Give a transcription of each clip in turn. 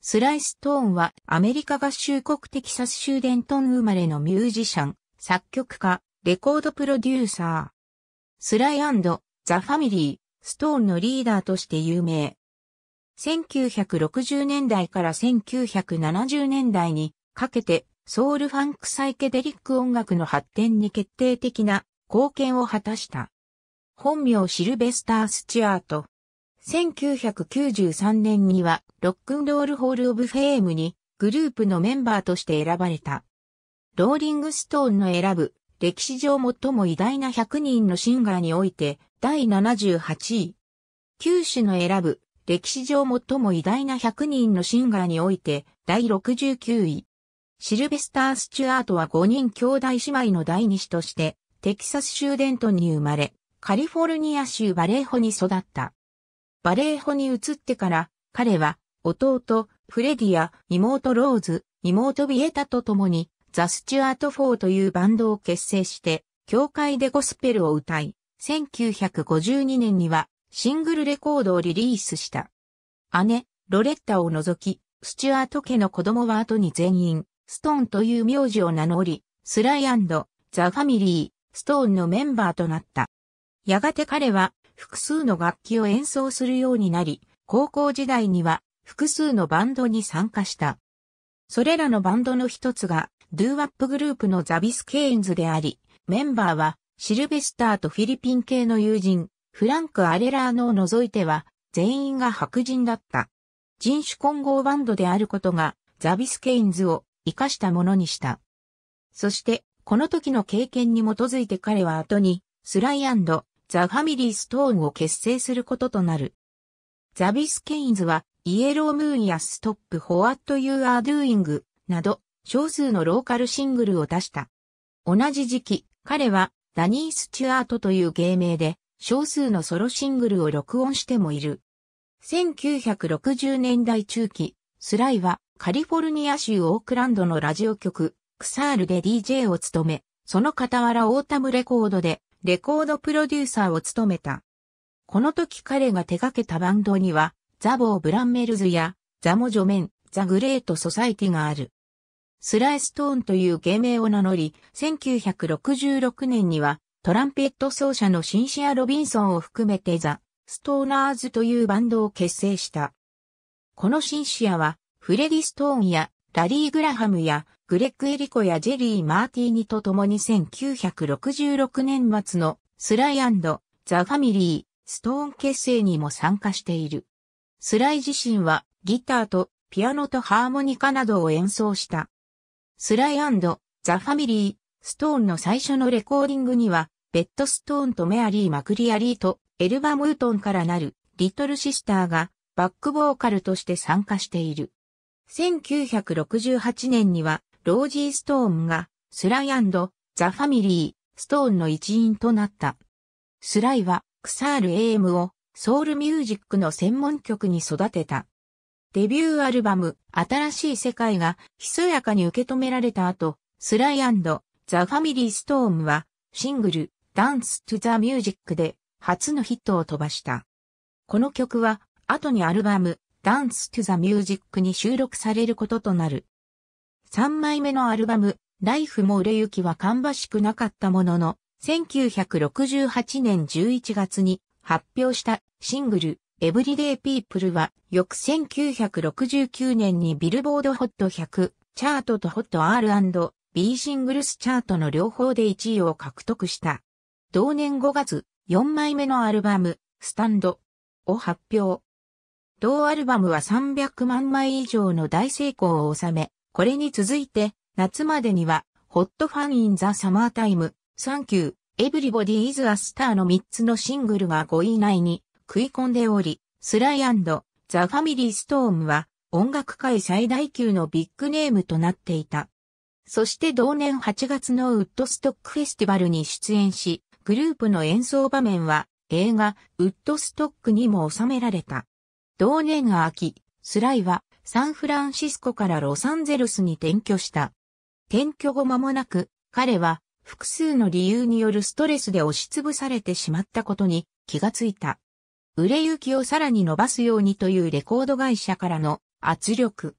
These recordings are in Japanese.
スライストーンはアメリカ合衆国テキサス州デントン生まれのミュージシャン、作曲家、レコードプロデューサー。スライザ・ファミリー、ストーンのリーダーとして有名。1960年代から1970年代にかけてソウルファンクサイケデリック音楽の発展に決定的な貢献を果たした。本名シルベスター・スチュアート。1993年にはロックンロールホールオブフェームにグループのメンバーとして選ばれた。ローリングストーンの選ぶ歴史上最も偉大な100人のシンガーにおいて第78位。九種の選ぶ歴史上最も偉大な100人のシンガーにおいて第69位。シルベスター・スチュアートは5人兄弟姉妹の第二子としてテキサス州デントンに生まれ、カリフォルニア州バレーホに育った。バレーホに移ってから、彼は、弟、フレディや妹ローズ、妹ビエタと共に、ザ・スチュアート・フォーというバンドを結成して、教会でゴスペルを歌い、1952年にはシングルレコードをリリースした。姉、ロレッタを除き、スチュアート家の子供は後に全員、ストーンという名字を名乗り、スライザ・ファミリー、ストーンのメンバーとなった。やがて彼は、複数の楽器を演奏するようになり、高校時代には複数のバンドに参加した。それらのバンドの一つが、ドゥーワップグループのザビス・ケインズであり、メンバーはシルベスターとフィリピン系の友人、フランク・アレラーノを除いては、全員が白人だった。人種混合バンドであることが、ザビス・ケインズを活かしたものにした。そして、この時の経験に基づいて彼は後に、スライアンドザ・ファミリー・ストーンを結成することとなる。ザ・ビスケインズは、イエロームーンやストップ・ホワット・ユー・アー・ドゥーイングなど、少数のローカルシングルを出した。同じ時期、彼は、ダニー・スチュアートという芸名で、少数のソロシングルを録音してもいる。1960年代中期、スライはカリフォルニア州オークランドのラジオ局、クサールで DJ を務め、その傍らオータムレコードでレコードプロデューサーを務めた。この時彼が手掛けたバンドには、ザ・ボー・ブランメルズや、ザ・モジョメン、ザ・グレート・ソサイティがある。スライストーンという芸名を名乗り、1966年には、トランペット奏者のシンシア・ロビンソンを含めてザ・ストーナーズというバンドを結成した。このシンシアは、フレディ・ストーンやラリー・グラハムやグレッグ・エリコやジェリー・マーティーニと共に1966年末のスライザ・ファミリー、ストーン結成にも参加している。スライ自身はギターとピアノとハーモニカなどを演奏した。スライザ・ファミリー、ストーンの最初のレコーディングには、ベッドストーンとメアリー・マクリアリーとエルバ・ムートンからなるリトル・シスターがバックボーカルとして参加している。1968年にはロージー・ストーンが、スライザ・ファミリー、ストーンの一員となった。スライは、クサール AM を、ソウルミュージックの専門曲に育てた。デビューアルバム、新しい世界が、ひそやかに受け止められた後、スライザ・ファミリー・ストーンは、シングル、ダンス・トゥ・ザ・ミュージックで、初のヒットを飛ばした。この曲は、後にアルバム、ダンス・トゥ・ザ・ミュージックに収録されることとなる。3枚目のアルバム、ライフも売れ行きは芳しくなかったものの、1968年11月に発表したシングル、エブリデイ・ピープルは、翌1969年にビルボードホット100チャートとホット R&B シングルスチャートの両方で1位を獲得した。同年5月、4枚目のアルバム、スタンドを発表。同アルバムは300万枚以上の大成功を収め、これに続いて、夏までには、ホットファンインザサマータイム、サンキュー、エブリボディーズアスターの3つのシングルが5位以内に食い込んでおり、スライザ・ファミリー・ストームは音楽界最大級のビッグネームとなっていた。そして同年8月のウッドストックフェスティバルに出演し、グループの演奏場面は映画ウッドストックにも収められた。同年秋、スライはサンフランシスコからロサンゼルスに転居した。転居後間もなく、彼は複数の理由によるストレスで押しつぶされてしまったことに気がついた。売れ行きをさらに伸ばすようにというレコード会社からの圧力。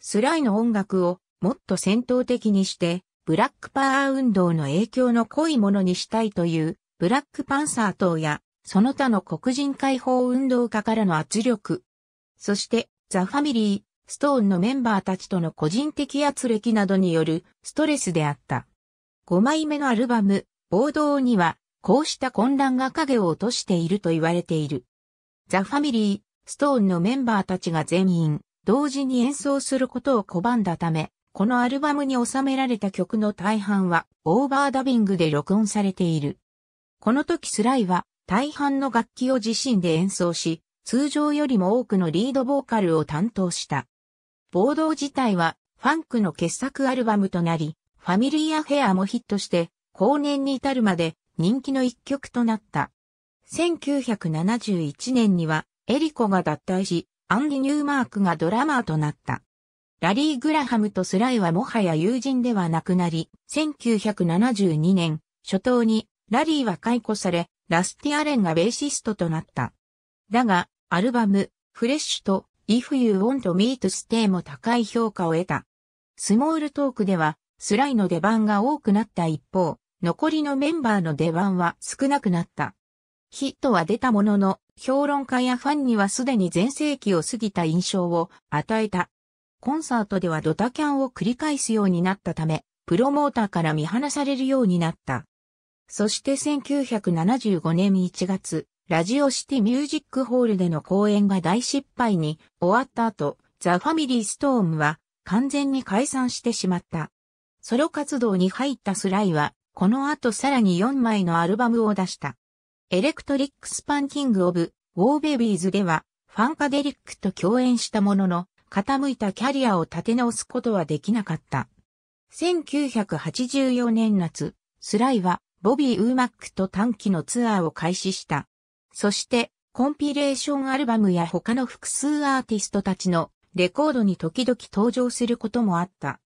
スライの音楽をもっと戦闘的にして、ブラックパワー運動の影響の濃いものにしたいという、ブラックパンサー等や、その他の黒人解放運動家からの圧力、そして、ザ・ファミリー、ストーンのメンバーたちとの個人的圧力などによるストレスであった。5枚目のアルバム、暴動には、こうした混乱が影を落としていると言われている。ザ・ファミリー、ストーンのメンバーたちが全員、同時に演奏することを拒んだため、このアルバムに収められた曲の大半はオーバーダビングで録音されている。この時スライは大半の楽器を自身で演奏し、通常よりも多くのリードボーカルを担当した。暴動自体はファンクの傑作アルバムとなり、ファミリーアフェアもヒットして、後年に至るまで人気の一曲となった。1971年にはエリコが脱退し、アンディ・ニューマークがドラマーとなった。ラリー・グラハムとスライはもはや友人ではなくなり、1972年、初頭にラリーは解雇され、ラスティ・アレンがベーシストとなった。だが、アルバム、フレッシュと If You Want Me to Stay も高い評価を得た。スモールトークでは、スライの出番が多くなった一方、残りのメンバーの出番は少なくなった。ヒットは出たものの、評論家やファンにはすでに全盛期を過ぎた印象を与えた。コンサートではドタキャンを繰り返すようになったため、プロモーターから見放されるようになった。そして1975年1月、ラジオシティミュージックホールでの公演が大失敗に終わった後、ザ・ファミリー・ストームは完全に解散してしまった。ソロ活動に入ったスライは、この後さらに4枚のアルバムを出した。エレクトリック・スパンキング・オブ・ウォー・ベビーズでは、ファンカデリックと共演したものの、傾いたキャリアを立て直すことはできなかった。1984年夏、スライはボビー・ウーマックと短期のツアーを開始した。そして、コンピレーションアルバムや他の複数アーティストたちのレコードに時々登場することもあった。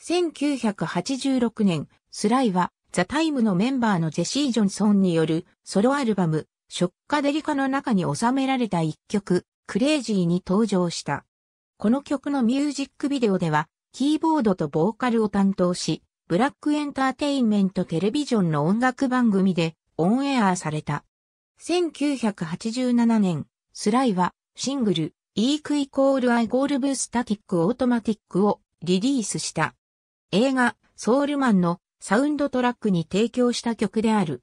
1986年、スライはザ・タイムのメンバーのジェシー・ジョンソンによるソロアルバム、ショッカデリカの中に収められた一曲、クレイジーに登場した。この曲のミュージックビデオでは、キーボードとボーカルを担当し、ブラックエンターテインメントテレビジョンの音楽番組でオンエアされた。1987年、スライはシングル、イークイコールアイゴールブースタティックオートマティックをリリースした。映画、ソウルマンのサウンドトラックに提供した曲である。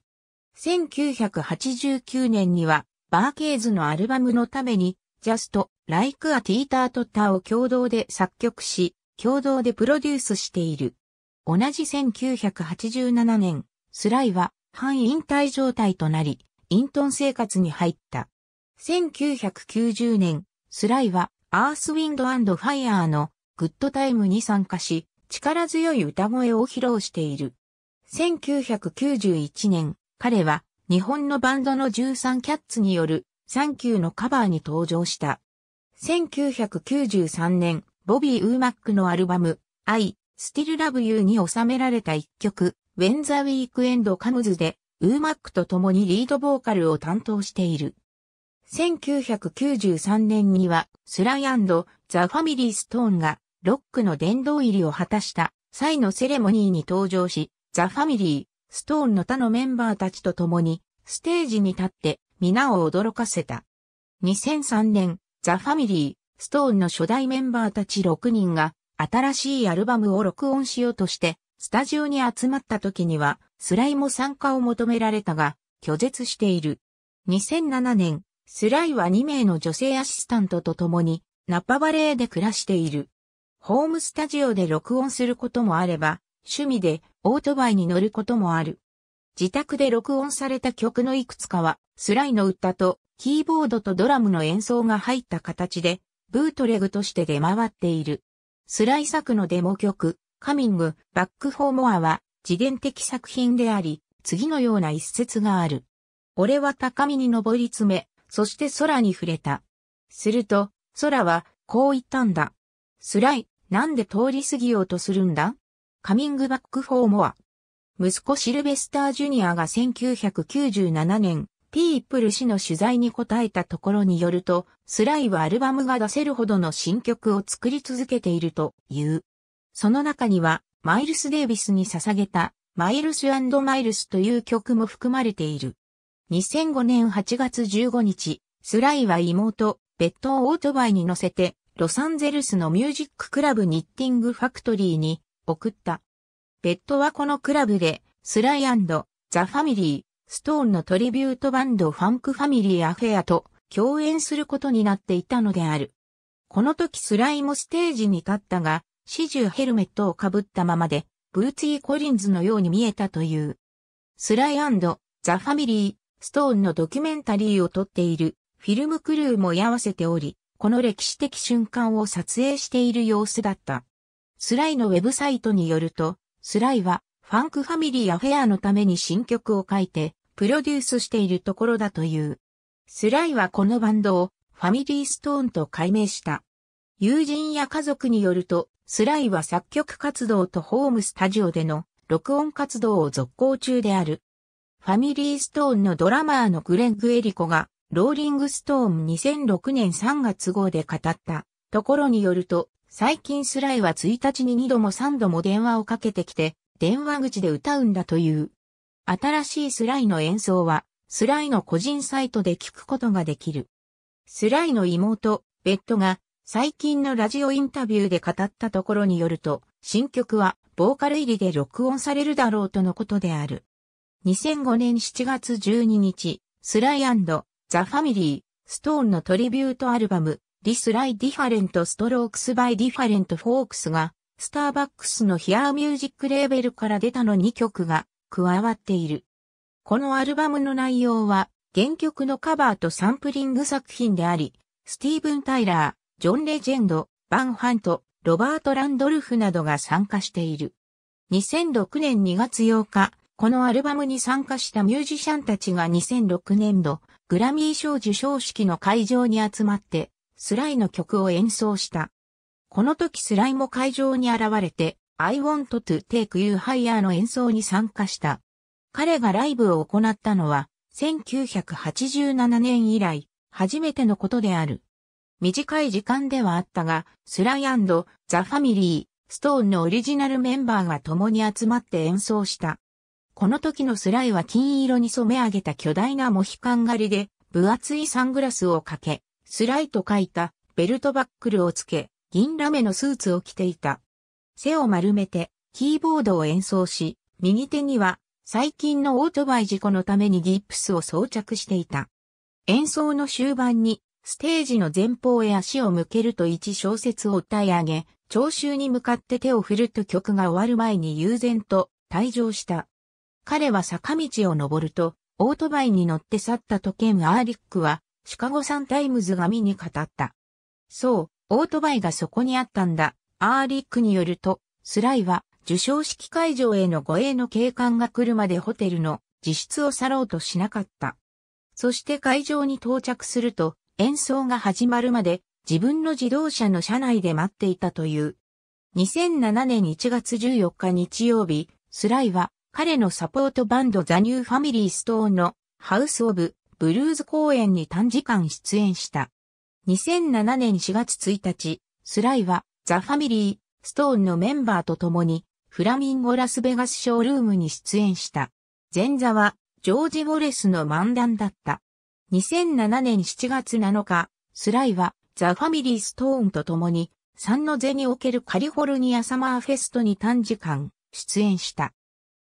1989年には、バーケーズのアルバムのために、Just Like a Teeter ターを共同で作曲し、共同でプロデュースしている。同じ1987年、スライは半引退状態となり、イントン生活に入った。1990年、スライはアースウィンドファイアーのグッドタイムに参加し、力強い歌声を披露している。1991年、彼は日本のバンドの13キャッツによるサンキューのカバーに登場した。1993年、ボビー・ウーマックのアルバム、I, Still Love You に収められた一曲、When the Weekend Comes でウーマックと共にリードボーカルを担当している。1993年には、スライザ・ファミリー・ストーンが、ロックの殿堂入りを果たした際のセレモニーに登場し、ザ・ファミリー、ストーンの他のメンバーたちと共に、ステージに立って、皆を驚かせた。2003年、ザ・ファミリー、ストーンの初代メンバーたち6人が、新しいアルバムを録音しようとして、スタジオに集まった時には、スライも参加を求められたが、拒絶している。2007年、スライは2名の女性アシスタントと共に、ナッパバレーで暮らしている。ホームスタジオで録音することもあれば、趣味でオートバイに乗ることもある。自宅で録音された曲のいくつかは、スライの歌と、キーボードとドラムの演奏が入った形で、ブートレグとして出回っている。スライ作のデモ曲、カミング、バックフォーモアは自伝的作品であり、次のような一節がある。俺は高みに登り詰め、そして空に触れた。すると、空はこう言ったんだ。スライ、なんで通り過ぎようとするんだカミングバックフォーモア。息子シルベスター・ジュニアが1997年、ピープル氏の取材に答えたところによると、スライはアルバムが出せるほどの新曲を作り続けているという。その中には、マイルス・デイビスに捧げた、マイルスマイルスという曲も含まれている。2005年8月15日、スライは妹、ベッドをオートバイに乗せて、ロサンゼルスのミュージッククラブニッティングファクトリーに送った。ベッドはこのクラブで、スライザ・ファミリー、ストーンのトリビュートバンドファンクファミリーアフェアと共演することになっていたのである。この時スライもステージに立ったが、始終ヘルメットをかぶったままで、ブーツィー・コリンズのように見えたという。スライザ・ファミリー、ストーンのドキュメンタリーを撮っているフィルムクルーも居合わせており、この歴史的瞬間を撮影している様子だった。スライのウェブサイトによると、スライはファンクファミリーやフェアのために新曲を書いて、プロデュースしているところだという。スライはこのバンドをファミリーストーンと改名した。友人や家族によると、スライは作曲活動とホームスタジオでの録音活動を続行中である。ファミリーストーンのドラマーのグレッグ・エリコが、ローリングストーン2006年3月号で語ったところによると、最近スライは1日に2度も3度も電話をかけてきて、電話口で歌うんだという。新しいスライの演奏は、スライの個人サイトで聞くことができる。スライの妹、ベッドが、最近のラジオインタビューで語ったところによると、新曲はボーカル入りで録音されるだろうとのことである。2005年7月12日、スライザ・ファミリー、ストーンのトリビュートアルバム、リスライ・ディファレント・ストロークス・バイ・ディファレント・フォークスが、スターバックスのヒアーミュージックレーベルから出たの2曲が加わっている。このアルバムの内容は、原曲のカバーとサンプリング作品であり、スティーブン・タイラー、ジョン・レジェンド、バン・ハント、ロバート・ランドルフなどが参加している。2006年2月8日、このアルバムに参加したミュージシャンたちが2006年度、グラミー賞受賞式の会場に集まって、スライの曲を演奏した。この時スライも会場に現れて、I want to take you higher の演奏に参加した。彼がライブを行ったのは、1987年以来、初めてのことである。短い時間ではあったが、スライザ・ファミリー、ストーンのオリジナルメンバーが共に集まって演奏した。この時のスライは金色に染め上げた巨大なモヒカン狩りで、分厚いサングラスをかけ、スライと書いたベルトバックルをつけ、銀ラメのスーツを着ていた。背を丸めて、キーボードを演奏し、右手には、最近のオートバイ事故のためにギップスを装着していた。演奏の終盤に、ステージの前方へ足を向けると一小節を歌い上げ、聴衆に向かって手を振ると曲が終わる前に悠然と退場した。彼は坂道を登ると、オートバイに乗って去った時ケのアーリックは、シカゴサンタイムズ紙に語った。そう、オートバイがそこにあったんだ。アーリックによると、スライは、受賞式会場への護衛の警官が来るまでホテルの自室を去ろうとしなかった。そして会場に到着すると、演奏が始まるまで自分の自動車の車内で待っていたという。2007年1月14日日曜日、スライは彼のサポートバンドザニューファミリーストーンのハウスオブブルーズ公演に短時間出演した。2007年4月1日、スライはザ・ファミリー、ストーンのメンバーと共にフラミンゴラスベガスショールームに出演した。前座はジョージ・ウォレスの漫談だった。2007年7月7日、スライはザ・ファミリー・ストーンと共に、3の背におけるカリフォルニアサマーフェストに短時間出演した。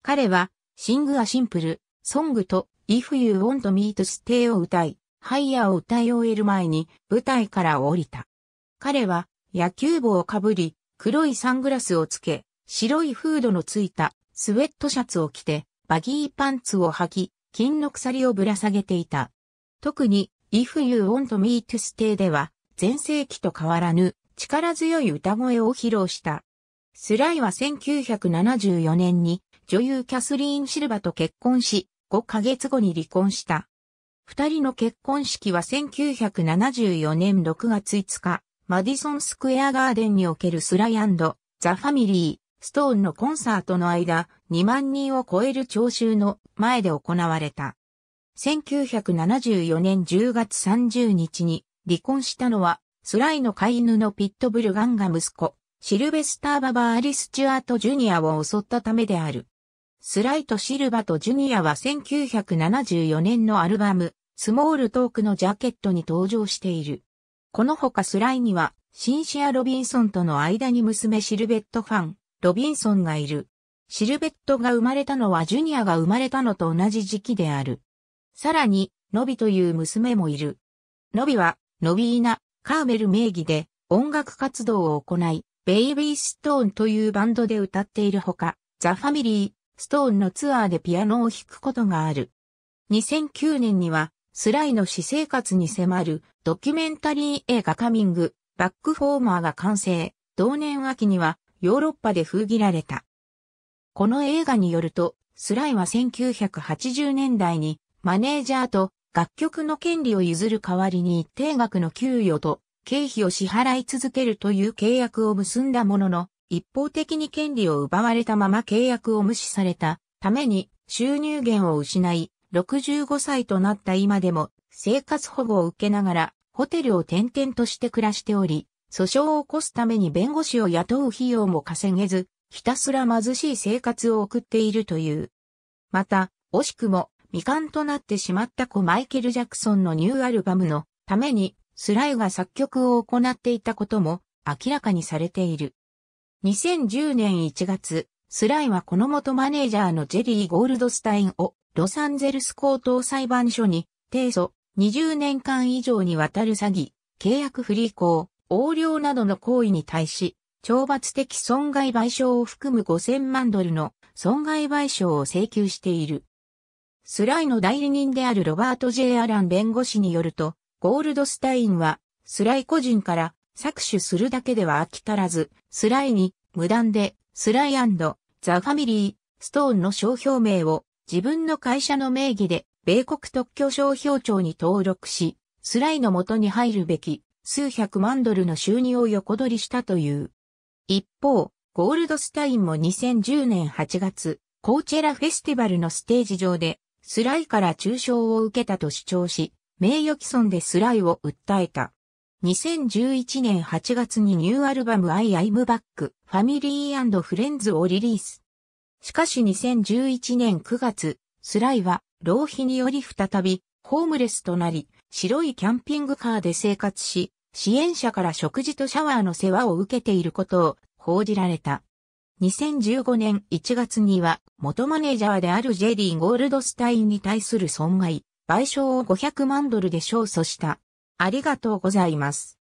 彼は、シング・ア・シンプル、ソングと If You Want Me to Stay を歌い、ハイヤーを歌い終える前に舞台から降りた。彼は野球帽をかぶり、黒いサングラスをつけ、白いフードのついたスウェットシャツを着て、バギーパンツを履き、金の鎖をぶら下げていた。特に If You Want Me to Stay では、前世紀と変わらぬ力強い歌声を披露した。スライは1974年に女優キャスリーン・シルバと結婚し、5ヶ月後に離婚した。二人の結婚式は1974年6月5日、マディソンスクエアガーデンにおけるスライザ・ファミリー、ストーンのコンサートの間、2万人を超える聴衆の前で行われた。1974年10月30日に離婚したのは、スライの飼い犬のピットブルガンが息子、シルベスター・ババー・アリ・スチュアート・ジュニアを襲ったためである。スライとシルバとジュニアは1974年のアルバム、スモールトークのジャケットに登場している。このほかスライには、シンシア・ロビンソンとの間に娘シルベットファン、ロビンソンがいる。シルベットが生まれたのはジュニアが生まれたのと同じ時期である。さらに、のびという娘もいる。のびは、のびーナ、カーメル名義で音楽活動を行い、ベイビーストーンというバンドで歌っているほか、ザ・ファミリー、ストーンのツアーでピアノを弾くことがある。2009年には、スライの私生活に迫るドキュメンタリー映画カミング、バックフォーマーが完成。同年秋にはヨーロッパで封切られた。この映画によると、スライは1980年代にマネージャーと楽曲の権利を譲る代わりに一定額の給与と経費を支払い続けるという契約を結んだものの、一方的に権利を奪われたまま契約を無視されたために収入源を失い、65歳となった今でも生活保護を受けながらホテルを転々として暮らしており、訴訟を起こすために弁護士を雇う費用も稼げず、ひたすら貧しい生活を送っているという。また、惜しくも未完となってしまった子マイケル・ジャクソンのニューアルバムのためにスライが作曲を行っていたことも明らかにされている。2010年1月、スライはこの元マネージャーのジェリー・ゴールドスタインをロサンゼルス高等裁判所に提訴20年間以上にわたる詐欺、契約不履行、横領などの行為に対し、懲罰的損害賠償を含む5000万ドルの損害賠償を請求している。スライの代理人であるロバート・ J・ アラン弁護士によると、ゴールドスタインは、スライ個人から搾取するだけでは飽き足らず、スライに無断で、スライザ・ファミリー、ストーンの商標名を自分の会社の名義で米国特許商標庁に登録し、スライの元に入るべき数百万ドルの収入を横取りしたという。一方、ゴールドスタインも2010年8月、コーチェラフェスティバルのステージ上でスライから中傷を受けたと主張し、名誉毀損でスライを訴えた。2011年8月にニューアルバム I I'm Back ファミリーフレンズをリリース。しかし2011年9月、スライは浪費により再びホームレスとなり、白いキャンピングカーで生活し、支援者から食事とシャワーの世話を受けていることを報じられた。2015年1月には元マネージャーであるジェリー・ゴールドスタインに対する損害、賠償を500万ドルで勝訴した。ありがとうございます。